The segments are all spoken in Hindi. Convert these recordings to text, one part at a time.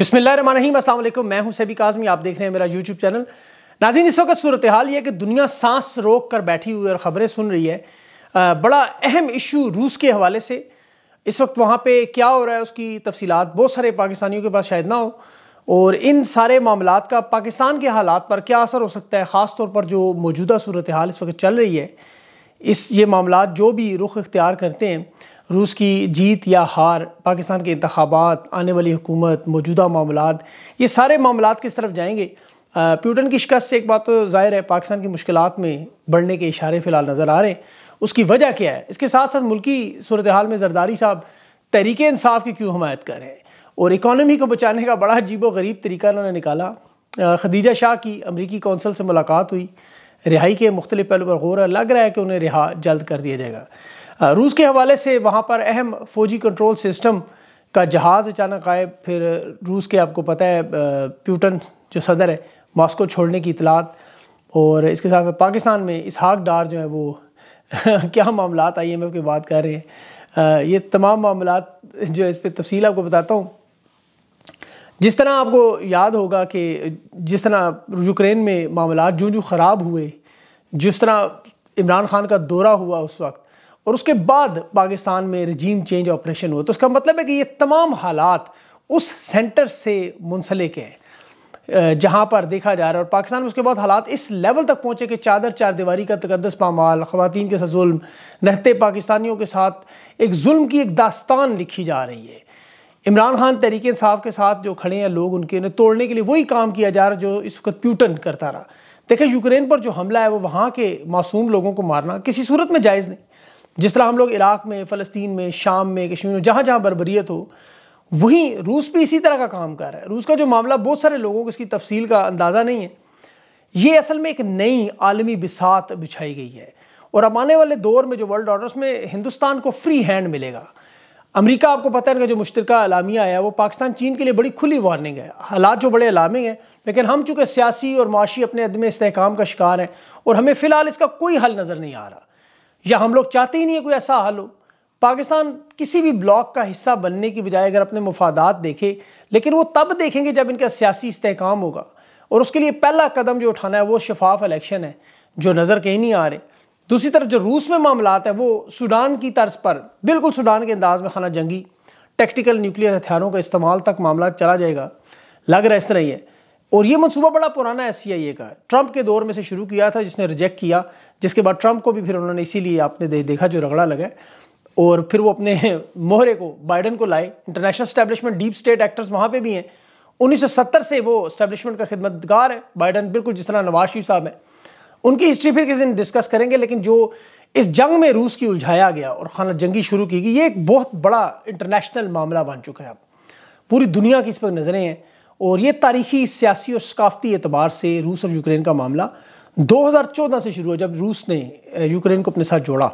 बिस्मिल्लाम असलम मैं हूं सैबी काजमी आप देख रहे हैं मेरा यूट्यूब चैनल नाजीन इस वक्त सूरत हाल ये कि दुनिया सांस रोक कर बैठी हुई और ख़बरें सुन रही है बड़ा अहम इशू रूस के हवाले से इस वक्त वहाँ पर क्या हो रहा है उसकी तफसीत बहुत सारे पाकिस्तानियों के पास शायद ना हो और इन सारे मामला का पाकिस्तान के हालात पर क्या असर हो सकता है ख़ास तौर पर जो मौजूदा सूरत हाल इस वक्त चल रही है इस ये मामला जो भी रुख इख्तियार करते हैं रूस की जीत या हार पाकिस्तान के इंतबात आने वाली हुकूमत मौजूदा मामला ये सारे मामला किस तरफ जाएंगे प्यूटन की शिकस्त से एक बात तो जाहिर है पाकिस्तान की मुश्किल में बढ़ने के इशारे फ़िलहाल नज़र आ रहे हैं उसकी वजह क्या है इसके साथ साथ मुल्की सूरत हाल में जरदारी साहब तहरीक इंसाफ की क्यों हमायत कर रहे हैं और इकानमी को बचाने का बड़ा अजीब व गरीब तरीका उन्होंने निकाला खदीजा शाह की अमरीकी कौंसल से मुलाकात हुई रिहाई के मुख्तलि पहलू पर गौर लग रहा है कि उन्हें रिहा जल्द कर दिया जाएगा रूस के हवाले से वहाँ पर अहम फौजी कंट्रोल सिस्टम का जहाज़ अचानक आए फिर रूस के आपको पता है प्यूटन जो सदर है मॉस्को छोड़ने की इतलात और इसके साथ साथ पाकिस्तान में इसहाक डार जो है वो क्या मामला आई एम एफ़ की बात कर रहे हैं ये तमाम मामला जो है इस पर तफसील आपको बताता हूँ जिस तरह आपको याद होगा कि जिस तरह यूक्रेन में मामला जूँ जूँ ख़राब हुए जिस तरह इमरान खान का दौरा हुआ उस वक्त और उसके बाद पाकिस्तान में रजीम चेंज ऑपरेशन हुआ तो उसका मतलब है कि ये तमाम हालात उस सेंटर से मुंसलिक हैं जहाँ पर देखा जा रहा है और पाकिस्तान में उसके बाद हालात इस लेवल तक पहुँचे कि चादर चार दीवारी का तकदस पामाल ख़वान के साथ जुल्म नहते पाकिस्तानियों के साथ एक जुल्म की एक दास्तान लिखी जा रही है इमरान खान तहरीक साहब के साथ जो खड़े हैं लोग उनके उन्हें तोड़ने के लिए वही काम किया जा रहा है जो इस वक्त प्यूटन करता रहा देखिए यूक्रेन पर जो हमला है वो वहाँ के मासूम लोगों को मारना किसी सूरत में जायज़ नहीं जिस तरह हम लोग इराक़ में फ़लस्तीन में शाम में कश्मीर में जहाँ जहाँ बरबरीत हो वहीं रूस भी इसी तरह का काम कर रहा है रूस का जो मामला बहुत सारे लोगों को इसकी तफसील का अंदाज़ा नहीं है ये असल में एक नई आलमी बिसात बिछाई गई है और अब आने वाले दौर में जो वर्ल्ड ऑर्डर में हिंदुस्तान को फ्री हैंड मिलेगा अमेरिका आपको पता है उनका जो मुश्तर अलामिया आया वो पाकिस्तान चीन के लिए बड़ी खुली वार्निंग है हालात जो बड़े अलामिंग हैं लेकिन हम चूँकि सियासी और माशी अपने अदम इसकाम का शिकार हैं और हमें फ़िलहाल इसका कोई हल नज़र नहीं आ रहा या हम लोग चाहते ही नहीं है कोई ऐसा हाल हो पाकिस्तान किसी भी ब्लॉक का हिस्सा बनने की बजाय अगर अपने मफादात देखे लेकिन वो तब देखेंगे जब इनका सियासी इस्तेकाम होगा और उसके लिए पहला कदम जो उठाना है वो शफाफ इलेक्शन है जो नज़र कहीं नहीं आ रहे दूसरी तरफ जो रूस में मामला है वो सूडान की तर्ज पर बिल्कुल सूडान के अंदाज में खाना जंगी टेक्टिकल न्यूक्लियर हथियारों का इस्तेमाल तक मामला चला जाएगा लग रहा इस तरह ही है और ये मनसूबा बड़ा पुराना है सी का ट्रंप के दौर में से शुरू किया था जिसने रिजेक्ट किया जिसके बाद ट्रंप को भी फिर उन्होंने इसीलिए आपने दे, देखा जो रगड़ा लगा और फिर वो अपने मोहरे को बाइडन को लाए international establishment deep state actors वहाँ पे भी हैं 1970 से वो स्टैब्लिशमेंट का खिदमतगार है बाइडन बिल्कुल जिस तरह नवाज शरीफ साहब हैं उनकी हिस्ट्री फिर किसी दिन डिस्कस करेंगे लेकिन जो इस जंग में रूस की उलझाया गया और खाना जंगी शुरू की गई ये एक बहुत बड़ा इंटरनेशनल मामला बन चुका है अब पूरी दुनिया की इस पर नज़रें हैं और ये तारीखी सियासी और सकाफती एतबार से रूस और यूक्रेन का मामला 2014 से शुरू हुआ जब रूस ने यूक्रेन को अपने साथ जोड़ा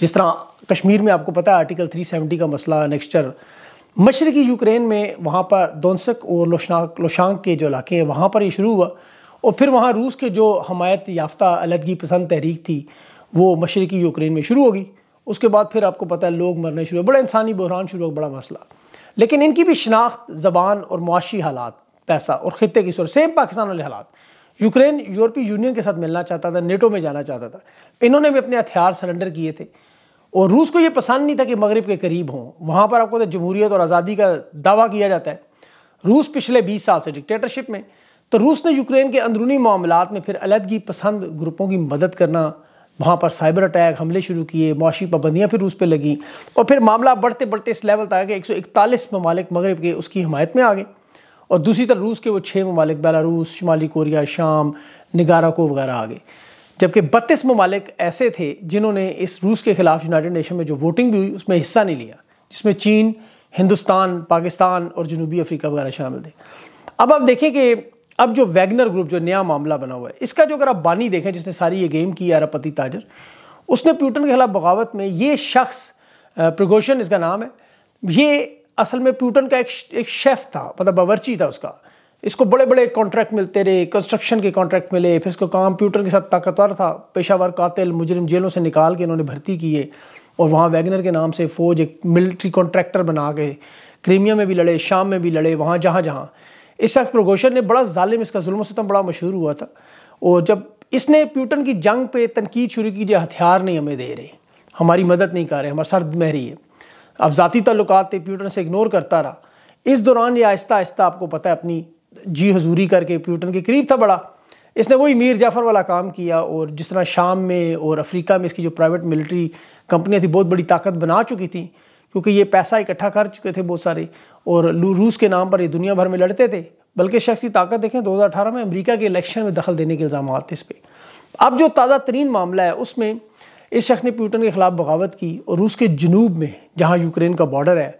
जिस तरह कश्मीर में आपको पता है आर्टिकल 370 का मसला नेक्स्टर मशरकी यूक्रेन में वहाँ पर दोनसक और लोशनाक लोशांक के जो इलाके हैं वहाँ पर ये शुरू हुआ और फिर वहाँ रूस के जो हमायत याफ्ता अलहदगी पसंद तहरीक थी वो मशरकी यूक्रेन में शुरू होगी उसके बाद फिर आपको पता है लोग मरने शुरू बड़ा इंसानी बहरान शुरू हो बड़ा मसला लेकिन इनकी भी शनाख्त ज़बान और मुआशी हालात पैसा और ख़त्े की सूरत सेम पाकिस्तान वाले हालात यूक्रेन यूरोपीय यूनियन के साथ मिलना चाहता था नेटो में जाना चाहता था इन्होंने भी अपने हथियार सरेंडर किए थे और रूस को ये पसंद नहीं था कि मगरब के करीब हों वहाँ पर आपको तो जमहूरीत और आज़ादी का दावा किया जाता है रूस पिछले 20 साल से डिक्टेटरशिप में तो रूस ने यूक्रेन के अंदरूनी मामलों में फिर अलहदगी पसंद ग्रुपों की मदद करना वहाँ पर साइबर अटैक हमले शुरू किए मुआशी पाबंदियाँ फिर रूस पर लगें और फिर मामला बढ़ते बढ़ते इस लेवल तक आ गया एक सौ इकतालीस ममालिक मगरब के उसकी हमायत में आ गए और दूसरी तरफ रूस के वो छः ममालिक बेलारूस शुमाली कोरिया शाम निगारा को वगैरह आ गए जबकि बत्तीस ममालिक ऐसे थे जिन्होंने इस रूस के ख़िलाफ़ यूनाइटेड नेशन में जो वोटिंग भी हुई उसमें हिस्सा नहीं लिया जिसमें चीन हिंदुस्तान पाकिस्तान और जनूबी अफ्रीका वगैरह शामिल थे अब आप देखें कि अब जो वैगनर ग्रुप जो नया मामला बना हुआ है इसका जो अगर आप बानी देखें जिसने सारी ये गेम की अरबपति ताजर उसने प्यूटन के खिलाफ बगावत में ये शख्स प्रगोशन इसका नाम है ये असल में प्यूटन का एक एक शेफ़ था मतलब बावर्ची था उसका इसको बड़े बड़े कॉन्ट्रैक्ट मिलते रहे कंस्ट्रक्शन के कॉन्ट्रैक्ट मिले फिर इसको काम प्यूटन के साथ ताकतवर था पेशावर कातिल मुजरिम जेलों से निकाल के इन्होंने भर्ती किए और वहाँ वैगनर के नाम से फ़ौज एक मिलिट्री कॉन्ट्रैक्टर बना के क्रीमिया में भी लड़े शाम में भी लड़े वहाँ जहाँ जहाँ इस शख्स प्रगोशन ने बड़ा ालिम इसका जुल्म सतम तो बड़ा मशहूर हुआ था और जब इसने प्यूटन की जंग पे तनकीद शुरू की जो हथियार नहीं हमें दे रहे हमारी मदद नहीं कर रहे हमारे सर महरी है अब ज़ाती तल्लक थे प्यूटन से इग्नोर करता रहा इस दौरान ये आहिस्ता आहिस्ता आपको पता है अपनी जी हजूरी करके प्यूटन के करीब था बड़ा इसने वही मीर जाफ़र वाला काम किया और जिस तरह शाम में और अफ्रीका में इसकी जो प्राइवेट मिलिट्री कंपनियाँ थी बहुत बड़ी ताकत बना चुकी थी क्योंकि ये पैसा इकट्ठा कर चुके थे बहुत सारे और रूस के नाम पर ये दुनिया भर में लड़ते थे बल्कि शख्स की ताकत देखें 2018 तो में अमेरिका के इलेक्शन में दखल देने के इल्ज़ाम आते इस पर अब जो ताज़ा तरीन मामला है उसमें इस शख्स ने प्यूटन के ख़िलाफ़ बगावत की और रूस के जनूब में जहाँ यूक्रेन का बॉर्डर है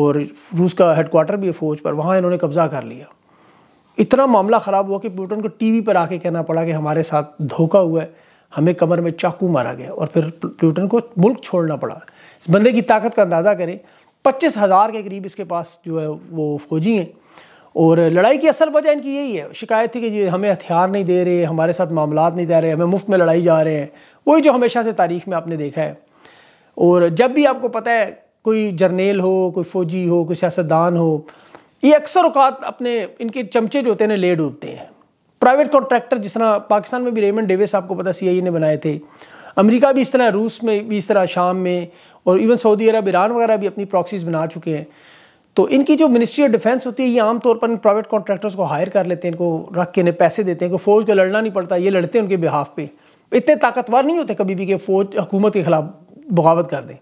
और रूस का हेडकोार्टर भी है फ़ौज पर वहाँ इन्होंने कब्ज़ा कर लिया इतना मामला ख़राब हुआ कि प्यूटन को वी पर आके कहना पड़ा कि हमारे साथ धोखा हुआ है हमें कमर में चाकू मारा गया और फिर प्यूटन को मुल्क छोड़ना पड़ा इस बंदे की ताकत का अंदाज़ा करें पच्चीस हज़ार के करीब इसके पास जो है वो फौजी हैं और लड़ाई की असल वजह इनकी यही है शिकायत थी कि जी हमें हथियार नहीं दे रहे हमारे साथ मामला नहीं दे रहे हमें मुफ्त में लड़ाई जा रहे हैं वही जो हमेशा से तारीख में आपने देखा है और जब भी आपको पता है कोई जर्नेल हो कोई फौजी हो कोई सियासतदान हो ये अक्सर अवकात अपने इनके चमचे जो होते हैं ले डूबते हैं प्राइवेट कॉन्ट्रैक्टर जिस तरह पाकिस्तान में भी रेमन डेविस आपको पता सी ने बनाए थे अमेरिका भी इस तरह रूस में भी इस तरह शाम में और इवन सऊदी अरब ईरान वगैरह भी अपनी प्रॉक्सीज बना चुके हैं तो इनकी जो मिनिस्ट्री ऑफ डिफेंस होती है ये आमतौर पर प्राइवेट कॉन्ट्रैक्टर्स को हायर कर लेते हैं इनको रख के इन्हें पैसे देते हैं कि फौज को लड़ना नहीं पड़ता ये लड़ते हैं उनके बिहाफ पे इतने ताकतवर नहीं होते कभी भी कि फौज हुकूमत के खिलाफ बगावत कर दें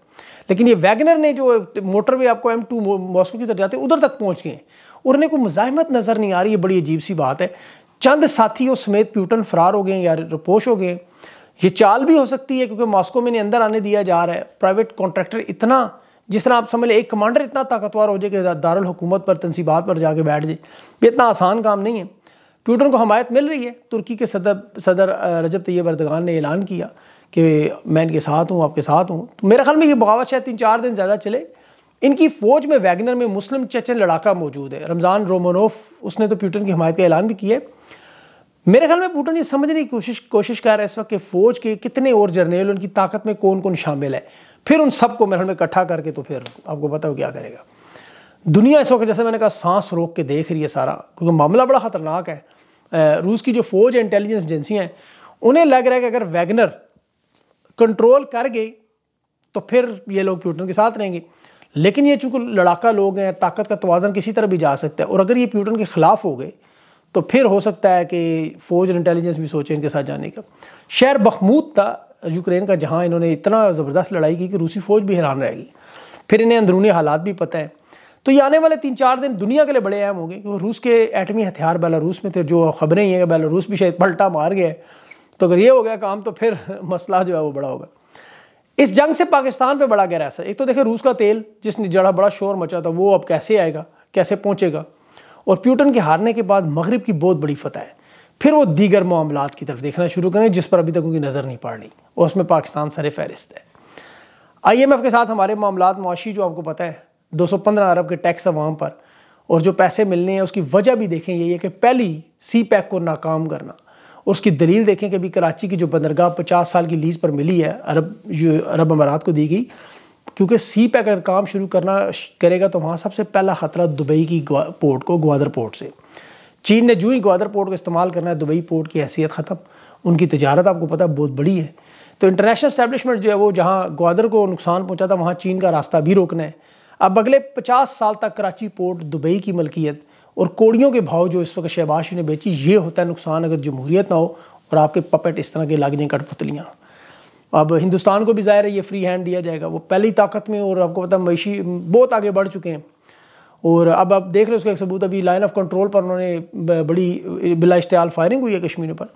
लेकिन ये वैगनर ने जो मोटरवे आपको एम टू मॉस्को की तरफ जाते उधर तक पहुँच गए और उन्हें कोई मुजाहमत नज़र नहीं आ रही ये बड़ी अजीब सी बात है चंद साथियों समेत प्यूटन फरार हो गए या रपोश हो गए ये चाल भी हो सकती है क्योंकि मॉस्को में नहीं अंदर आने दिया जा रहा है प्राइवेट कॉन्ट्रैक्टर इतना जिस तरह आप समझ लें एक कमांडर इतना ताकतवर हो जाए कि दारुल हुकूमत पर तनसीबात पर जाके बैठ जाए ये इतना आसान काम नहीं है प्यूटन को हमायत मिल रही है तुर्की के सदर सदर रजब तैयब अर्दगान ने ऐलान किया कि मैं इनके साथ हूँ आपके साथ हूँ तो मेरे ख्याल में ये बगावत शायद तीन चार दिन ज़्यादा चले इनकी फ़ौज में वैगनर में मुस्लिम चचन लड़ाका मौजूद है रमज़ान रोमनोफ उसने तो प्यूटन की हमायत का ऐलान भी किया है मेरे ख्याल में पुटन ये समझने की कोशिश कोशिश कर रहा है इस वक्त कि फौज के कितने और जर्नेल उनकी ताकत में कौन कौन शामिल है फिर उन सबको मेरे ख्याल में इकट्ठा करके तो फिर आपको बताओ क्या करेगा दुनिया इस वक्त जैसे मैंने कहा सांस रोक के देख रही है सारा क्योंकि मामला बड़ा ख़तरनाक है रूस की जो फौज है इंटेलिजेंस एजेंसियाँ हैं उन्हें लग रहा है कि अगर वैगनर कंट्रोल कर गई तो फिर ये लोग प्यूटन के साथ रहेंगे लेकिन ये चूंकि लड़ाका लोग हैं ताकत का तोज़न किसी तरह भी जा सकता है और अगर ये प्यूटन के ख़िलाफ़ हो गए तो फिर हो सकता है कि फ़ौज और इंटेलिजेंस भी सोचे इनके साथ जाने का शहर बखमूद था यूक्रेन का जहाँ इन्होंने इतना ज़बरदस्त लड़ाई की कि रूसी फ़ौज भी हैरान रहेगी फिर इन्हें अंदरूनी हालात भी पता है तो ये आने वाले तीन चार दिन दुनिया के लिए बड़े अहम होंगे क्योंकि रूस के एटमी हथियार बेलारूस में थे जो खबरें ही हैं कि बेलारूस भी शायद पलटा मार गया तो अगर ये हो गया काम तो फिर मसला जो है वो बड़ा होगा इस जंग से पाकिस्तान पर बड़ा गहरा असर एक तो देखें रूस का तेल जिसने जड़ा बड़ा शोर मचा था वो अब कैसे आएगा कैसे पहुँचेगा और प्यूटन के हारने के बाद मगरब की बहुत बड़ी फतह है फिर वो दीगर मामला की तरफ देखना शुरू करें जिस पर अभी तक उनकी नज़र नहीं पड़ रही और उसमें पाकिस्तान सर फहरिस्त है आई एम एफ़ के साथ हमारे मामला मुआशी जो आपको पता है दो सौ पंद्रह अरब के टैक्स है वहाँ पर और जो पैसे मिलने हैं उसकी वजह भी देखें यही है कि पहली सी पैक को नाकाम करना उसकी दलील देखें कि अभी कराची की जो बंदरगाह पचास साल की लीज़ पर मिली है अरब अरब अमारात को दी गई क्योंकि सी पे e अगर काम शुरू करना करेगा तो वहाँ सबसे पहला ख़तरा दुबई की पोर्ट को ग्वादर पोर्ट से चीन ने जू ही ग्वादर पोर्ट को इस्तेमाल करना है दुबई पोर्ट की हैसियत ख़त्म उनकी तजारत आपको पता है बहुत बड़ी है तो इंटरनेशनल स्टैब्लिशमेंट जो है वो जहाँ ग्वादर को नुकसान पहुँचा था वहाँ चीन का रास्ता भी रोकना है अब अगले पचास साल तक कराची पोर्ट दुबई की मलकियत और कोड़ियों के भाव जो इस वक्त शहबाज ने बेची ये होता है नुकसान अगर जमहूरियत ना हो और आपके पपेट इस तरह के लाग जाएँ कठपुतलियाँ अब हिंदुस्तान को भी ज़ाहिर है ये फ्री हैंड दिया जाएगा वो पहली ताकत में और आपको पता मैशी बहुत आगे बढ़ चुके हैं और अब आप देख रहे हो उसका एक सबूत अभी लाइन ऑफ कंट्रोल पर उन्होंने बड़ी बिला इश्तियाल फायरिंग हुई है कश्मीर पर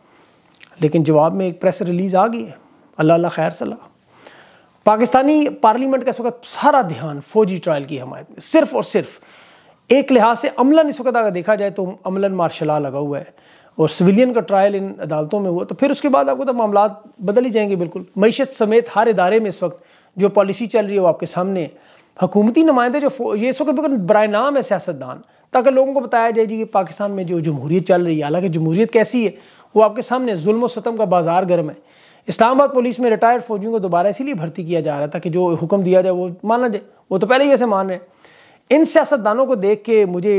लेकिन जवाब में एक प्रेस रिलीज़ आ गई है अल्लाह अल्लाह खैर सलाह पाकिस्तानी पार्लियामेंट का इस वक्त सारा ध्यान फौजी ट्रायल की हमायत में सिर्फ और सिर्फ एक लिहाज से अमला इस वक्त अगर देखा जाए तो अमला मार्शल लगा हुआ है और सिविलियन का ट्रायल इन अदालतों में हुआ तो फिर उसके बाद आपको तो मामला बदल ही जाएंगे बिल्कुल मीशत समेत हर इदारे में इस वक्त जो पॉलिसी चल रही है वो आपके सामने हकूमती नुमाइंदे जो ये इस वक्त बिल्कुल बर नाम है सियासतदान ताकि लोगों को बताया जाए जी कि पाकिस्तान में जो जमहूरीत चल रही है हालांकि जमहूरीत कैसी है वो आपके सामने जुल्म सतम का बाजार गर्म है इस्लामाबाद पुलिस में रिटायर्ड फौजियों को दोबारा इसीलिए भर्ती किया जा रहा था कि जो हुक्म दिया जाए वो माना जाए वो तो पहले ही वैसे मान रहे हैं इन सियासतदानों को देख के मुझे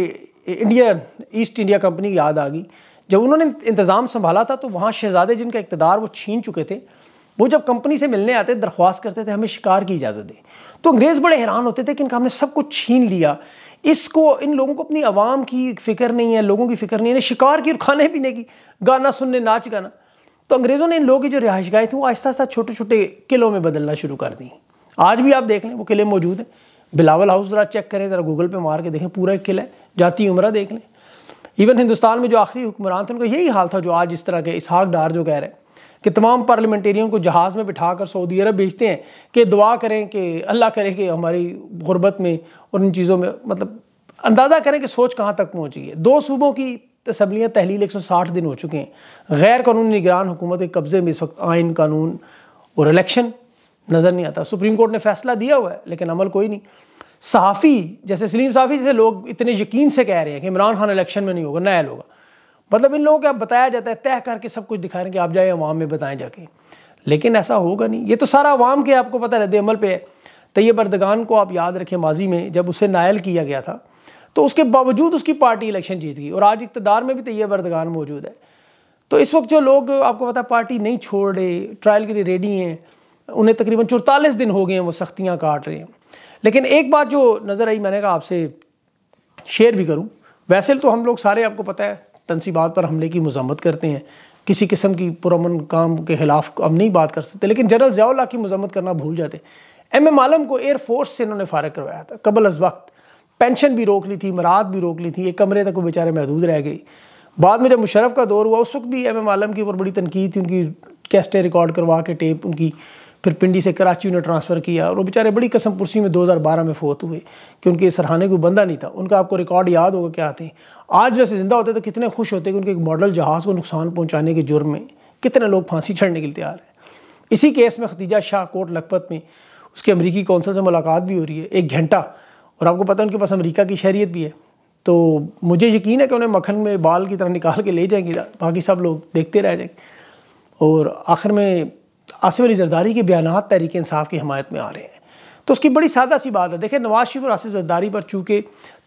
इंडिया ईस्ट इंडिया कंपनी याद आ गई जब उन्होंने इंतज़ाम संभाला था तो वहाँ शहजादे जिनका इकतदार वो छीन चुके थे वो जब कंपनी से मिलने आते दरख्वास्त करते थे हमें शिकार की इजाज़त दें तो अंग्रेज़ बड़े हैरान होते थे कि इनका हमने सब कुछ छीन लिया इसको इन लोगों को अपनी आवाम की फ़िक्र नहीं है लोगों की फ़िक्र नहीं है शिकार की और खाने पीने की गाना सुनने नाच गाना तो अंग्रेज़ों ने इन लोगों की जो रिहाइश गाहें थी वो आहिस्ता आहिस्ता छोटे छोटे किलों में बदलना शुरू कर दी आज भी आप देख लें वो किले मौजूद हैं बिलावल हाउस ज़रा चेक करें ज़रा गूगल पर मार के देखें पूरा एक किला है जाती उम्र देख लें इवन हिंदुस्तान में जो आखिरी हुक्मरान थे उनका यही हाल था जो आज इस तरह के इसहाक डार जो कह रहे हैं कि तमाम पार्लियामेंटेरियन को जहाज़ में बिठा कर सऊदी अरब भेजते हैं कि दुआ करें कि अल्लाह करे कि हमारी गुर्बत में और इन चीज़ों में मतलब अंदाज़ा करें कि सोच कहाँ तक पहुँची है दो सूबों की तसबलियाँ तहलील एक सौ साठ दिन हो चुके हैं गैर कानूनी निगरान हुकूमत के कब्ज़े में इस वक्त आइन कानून और इलेक्शन नज़र नहीं आता सुप्रीम कोर्ट ने फैसला दिया हुआ है लेकिन अमल कोई नहीं सहाफ़ी जैसे सलीम सहाफ़ी जैसे लोग इतने यकीन से कह रहे हैं कि इमरान खान इलेक्शन में नहीं होगा नायल होगा मतलब इन लोगों को अब बताया जाता है तय करके सब कुछ दिखा रहे हैं कि आप जाए अवाम में बताएं जाके लेकिन ऐसा होगा नहीं ये तो सारा अवाम के आपको पता रद्द अमल पर है तैयब अरदगान को आप याद रखें माजी में जब उसे नायल किया गया था तो उसके बावजूद उसकी पार्टी इलेक्शन जीत गई और आज इकतदार में भी तैयब अर्दगान मौजूद है तो इस वक्त जो लोग आपको पता है पार्टी नहीं छोड़ रहे ट्रायल के लिए रेडी हैं उन्हें तकरीबन चौतालीस दिन हो गए हैं वो सख्तियाँ काट रहे हैं लेकिन एक बात जो नज़र आई मैंने कहा आपसे शेयर भी करूं वैसे तो हम लोग सारे आपको पता है तनसीबात पर हमले की मजम्मत करते हैं किसी किस्म की पुरमन काम के ख़िलाफ़ हम नहीं बात कर सकते लेकिन जनरल ज़ियाला की मजम्मत करना भूल जाते एम एम आलम को एयरफोर्स से इन्होंने फारग करवाया था कबल अज वक्त पेंशन भी रोक ली थी मराद भी रोक ली थी एक कमरे तक वो बेचारे महदूद रह गई बाद में जब मुशरफ का दौर हुआ उस वक्त भी एम एम आलम की ऊपर बड़ी तनकीद थी उनकी कैस्टें रिकॉर्ड करवा के टेप उनकी फिर पिंडी से कराची उन्हें ट्रांसफ़र किया और वो बेचारे बड़ी कसम पुरसी में 2012 में फोत हुए कि उनके सरहाने को बंदा नहीं था उनका आपको रिकॉर्ड याद होगा क्या आते हैं आज जैसे ज़िंदा होते तो कितने खुश होते कि उनके एक मॉडल जहाज़ को नुकसान पहुँचाने के जुर्म में कितने लोग फांसी चढ़ने के लिए तैयार हैं इसी केस में खतीजा शाह कोर्ट लखपत में उसके अमरीकी कौंसल से मुलाकात भी हो रही है एक घंटा और आपको पता है उनके पास अमरीका की शहरीत भी है तो मुझे यकीन है कि उन्हें मखन में बाल की तरह निकाल के ले जाएंगे बाकी सब लोग देखते रह जाएंगे और आखिर में आसिफ अली जरदारी के बयान तहरीक इंसाफ की हमायत में आ रहे हैं तो उसकी बड़ी सादा सी बात है देखिए नवाज शरीफ और आसिफ जरदारी पर चूँकि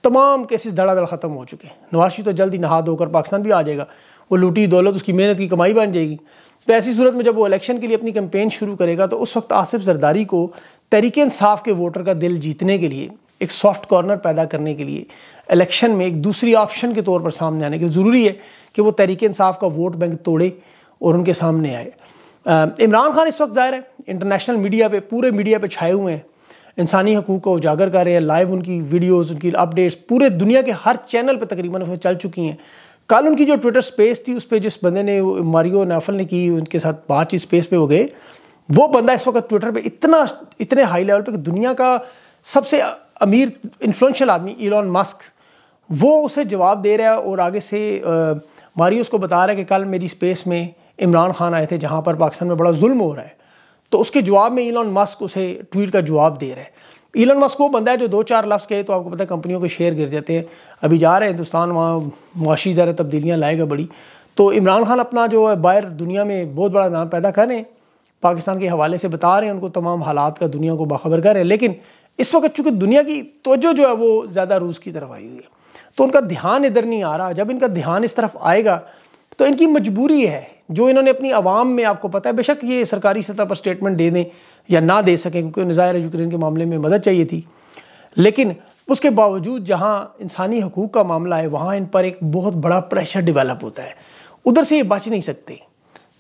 तमाम केसेस धड़ाधड़ ख़त्म हो चुके हैं नवाज शरीफ तो जल्दी नहा धोकर पाकिस्तान भी आ जाएगा वो लूटी दौलत उसकी मेहनत की कमाई बन जाएगी तो ऐसी सूरत में जब वो इलेक्शन के लिए अपनी कैंपेन शुरू करेगा तो उस वक्त आसिफ जरदारी को तहरीक इंसाफ के वोटर का दिल जीतने के लिए एक सॉफ्ट कॉर्नर पैदा करने के लिए इलेक्शन में एक दूसरी ऑप्शन के तौर पर सामने आने के लिए ज़रूरी है कि वो तहरीक इंसाफ का वोट बैंक तोड़े और उनके सामने आए इमरान खान इस वक्त ज़ाहिर है इंटरनेशनल मीडिया पे पूरे मीडिया पे छाए हुए हैं इंसानी हकूक़ को उजागर कर रहे हैं लाइव उनकी वीडियोस उनकी अपडेट्स पूरे दुनिया के हर चैनल पे तकरीबन उसमें चल चुकी हैं कल उनकी जो ट्विटर स्पेस थी उस पर जिस बंदे ने मारियो नाफल ने की उनके साथ बातचीत स्पेस पर हो गए वो बंदा इस वक्त ट्विटर पर इतना इतने हाई लेवल पर दुनिया का सबसे अमीर इन्फ्लुशल आदमी इलॉन मस्क वो उसे जवाब दे रहा है और आगे से मारियो उसको बता रहा है कि कल मेरी स्पेस में इमरान खान आए थे जहाँ पर पाकिस्तान में बड़ा जुल्म हो रहा है तो उसके जवाब में इलॉन मस्क उसे ट्वीट का जवाब दे रहा है इलॉन मस्क वो बंदा है जो दो चार लफ्ज़ कहे तो आपको पता है कंपनियों के शेयर गिर जाते हैं अभी जा रहे हैं हिंदुस्तान वहाँ मुआशी ज़्यादा तब्दीलियाँ लाएगा बड़ी तो इमरान खान अपना जो है बाहर दुनिया में बहुत बड़ा नाम पैदा कर रहे हैं पाकिस्तान के हवाले से बता रहे हैं उनको तमाम हालात का दुनिया को बाखबर कर रहे हैं लेकिन इस वक्त चूँकि दुनिया की तोजो जो है वो ज़्यादा रूस की तरफ आई हुई है तो उनका ध्यान इधर नहीं आ रहा जब इनका ध्यान इस तरफ आएगा तो इनकी मजबूरी है जो इन्होंने अपनी आवाम में आपको पता है बेशक ये सरकारी सतह पर स्टेटमेंट दे दें या ना दे सकें क्योंकि उन्हें ज़ाहिर यूक्रेन के मामले में मदद चाहिए थी लेकिन उसके बावजूद जहाँ इंसानी हकूक़ का मामला है वहाँ इन पर एक बहुत बड़ा प्रेशर डिवेलप होता है उधर से ये बच नहीं सकते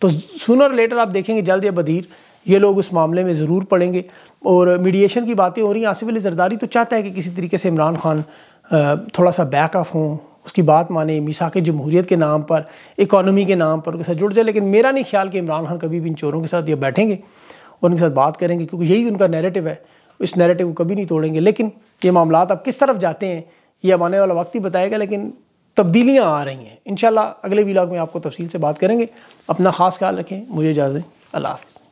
तो सुनर लेटर आप देखेंगे जल्द या बदीर ये लोग उस मामले में ज़रूर पड़ेंगे और मीडिएशन की बातें हो रही हैं आसिफ अली जरदारी तो चाहता है कि किसी तरीके से इमरान खान थोड़ा सा बैक ऑफ हों उसकी बात माने मिसा के जमहूरीत के नाम पर इकानमी के नाम पर उनके साथ जुड़ जाए लेकिन मेरा नहीं ख्याल कि इमरान खान कभी भी इन चोरों के साथ या बैठेंगे और उनके साथ बात करेंगे क्योंकि यही उनका नैरेटिव है इस नैरेटिव को कभी नहीं तोड़ेंगे लेकिन ये मामला अब किस तरफ जाते हैं ये अब आने वाला वक्त ही बताएगा लेकिन तब्दीलियाँ आ रही हैं इन अगले व्लाग में आपको तफसील से बात करेंगे अपना ख़ास ख्याल रखें मुझे इजाज़ें अल्लाह हाफ़